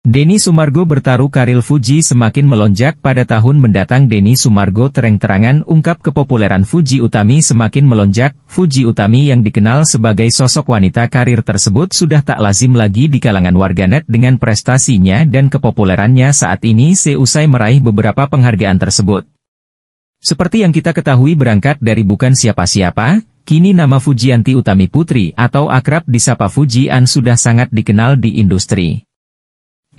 Denny Sumargo bertaruh karir Fuji semakin melonjak pada tahun mendatang Denny Sumargo terang-terangan ungkap kepopuleran Fuji Utami semakin melonjak, Fuji Utami yang dikenal sebagai sosok wanita karir tersebut sudah tak lazim lagi di kalangan warganet dengan prestasinya dan kepopulerannya saat ini seusai meraih beberapa penghargaan tersebut. Seperti yang kita ketahui berangkat dari bukan siapa-siapa, Kini nama Fujianti Utami Putri atau akrab disapa Fujian sudah sangat dikenal di industri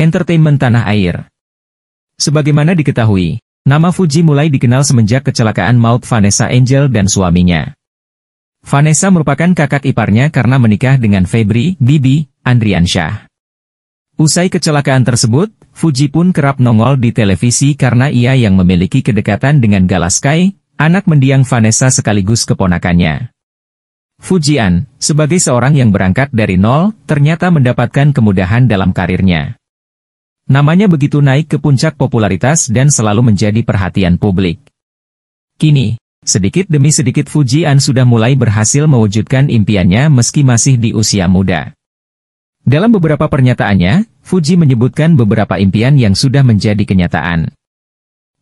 entertainment tanah air. Sebagaimana diketahui, nama Fuji mulai dikenal semenjak kecelakaan maut Vanessa Angel dan suaminya. Vanessa merupakan kakak iparnya karena menikah dengan Febri, Bibi, Andriansyah. Usai kecelakaan tersebut, Fuji pun kerap nongol di televisi karena ia yang memiliki kedekatan dengan Galaskai, anak mendiang Vanessa sekaligus keponakannya. Fujian, sebagai seorang yang berangkat dari nol, ternyata mendapatkan kemudahan dalam karirnya. Namanya begitu naik ke puncak popularitas dan selalu menjadi perhatian publik. Kini, sedikit demi sedikit Fujian sudah mulai berhasil mewujudkan impiannya meski masih di usia muda. Dalam beberapa pernyataannya, Fuji menyebutkan beberapa impian yang sudah menjadi kenyataan.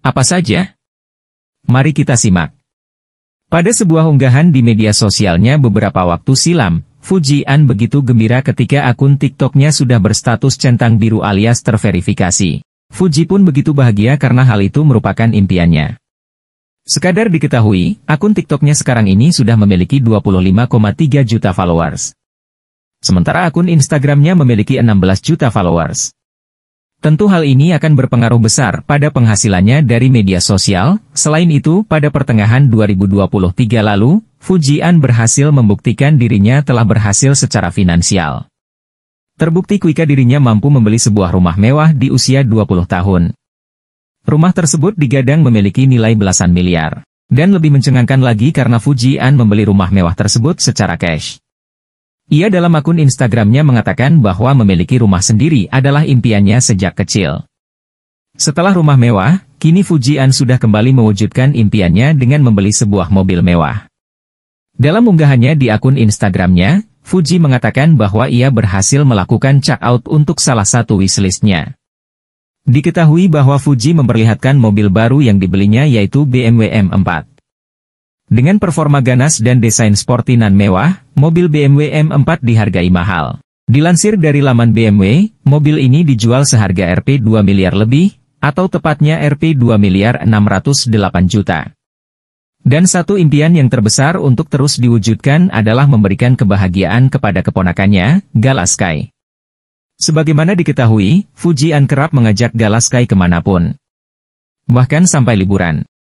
Apa saja? Mari kita simak. Pada sebuah unggahan di media sosialnya beberapa waktu silam, Fujian begitu gembira ketika akun TikToknya sudah berstatus centang biru alias terverifikasi. Fuji pun begitu bahagia karena hal itu merupakan impiannya. Sekadar diketahui, akun TikToknya sekarang ini sudah memiliki 25,3 juta followers. Sementara akun Instagramnya memiliki 16 juta followers. Tentu hal ini akan berpengaruh besar pada penghasilannya dari media sosial. Selain itu, pada pertengahan 2023 lalu, Fujian berhasil membuktikan dirinya telah berhasil secara finansial. Terbukti Kuika dirinya mampu membeli sebuah rumah mewah di usia 20 tahun. Rumah tersebut digadang memiliki nilai belasan miliar. Dan lebih mencengangkan lagi karena Fujian membeli rumah mewah tersebut secara cash. Ia dalam akun Instagramnya mengatakan bahwa memiliki rumah sendiri adalah impiannya sejak kecil. Setelah rumah mewah, kini Fujian sudah kembali mewujudkan impiannya dengan membeli sebuah mobil mewah. Dalam unggahannya di akun Instagramnya, Fuji mengatakan bahwa ia berhasil melakukan check-out untuk salah satu wishlistnya. Diketahui bahwa Fuji memperlihatkan mobil baru yang dibelinya yaitu BMW M4. Dengan performa ganas dan desain sporty nan mewah, mobil BMW M4 dihargai mahal. Dilansir dari laman BMW, mobil ini dijual seharga Rp 2 miliar lebih, atau tepatnya Rp 2 miliar 608 juta. Dan satu impian yang terbesar untuk terus diwujudkan adalah memberikan kebahagiaan kepada keponakannya, Galaskai. Sebagaimana diketahui, Fujian kerap mengajak Galaskai kemanapun. Bahkan sampai liburan.